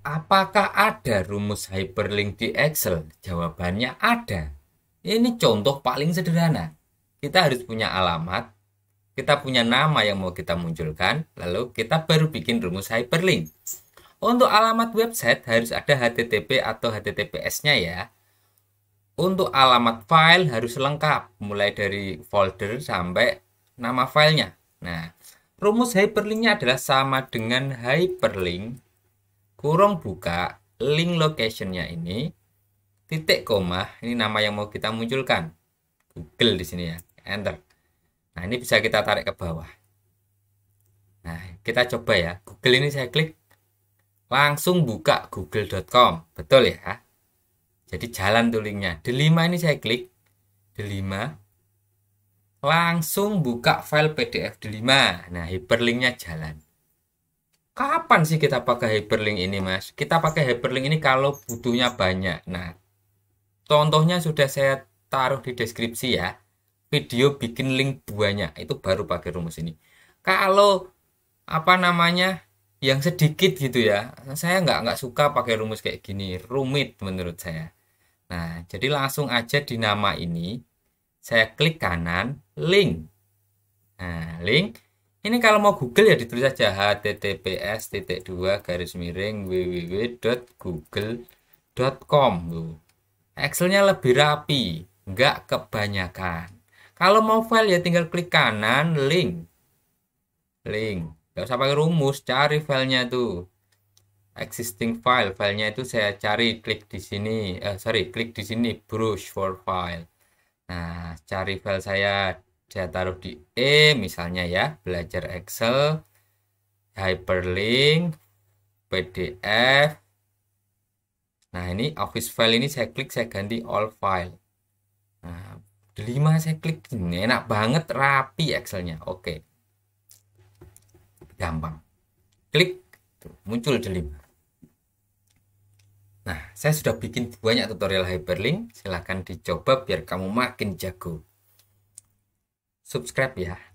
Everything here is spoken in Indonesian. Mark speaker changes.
Speaker 1: Apakah ada rumus hyperlink di Excel? Jawabannya ada. Ini contoh paling sederhana. Kita harus punya alamat, kita punya nama yang mau kita munculkan, lalu kita baru bikin rumus hyperlink. Untuk alamat website harus ada HTTP atau HTTPS-nya ya. Untuk alamat file harus lengkap, mulai dari folder sampai nama filenya. Nah, rumus hyperlinknya adalah sama dengan hyperlink kurung buka link locationnya ini titik koma ini nama yang mau kita munculkan Google di sini ya enter nah ini bisa kita tarik ke bawah nah kita coba ya Google ini saya klik langsung buka google.com betul ya jadi jalan tuh linknya delima ini saya klik delima langsung buka file PDF delima nah hyperlinknya jalan kapan sih kita pakai hyperlink ini mas? Kita pakai hyperlink ini kalau butuhnya banyak. Nah, contohnya sudah saya taruh di deskripsi ya. Video bikin link buahnya itu baru pakai rumus ini. Kalau apa namanya yang sedikit gitu ya, saya nggak nggak suka pakai rumus kayak gini, rumit menurut saya. Nah, jadi langsung aja di nama ini saya klik kanan link. Nah, link ini kalau mau Google ya ditulis saja https titik dua garis miring www.google.com Excelnya lebih rapi, nggak kebanyakan. Kalau mau file ya tinggal klik kanan link, link. Gak usah pakai rumus, cari filenya tuh existing file. Filenya itu saya cari klik di sini, eh, sorry klik di sini browse for file. Nah, cari file saya saya taruh di E misalnya ya belajar Excel hyperlink PDF nah ini office file ini saya klik saya ganti all file nah delima saya klik ini enak banget rapi Excelnya oke gampang klik muncul delima Nah, saya sudah bikin banyak tutorial hyperlink, silahkan dicoba biar kamu makin jago subscribe ya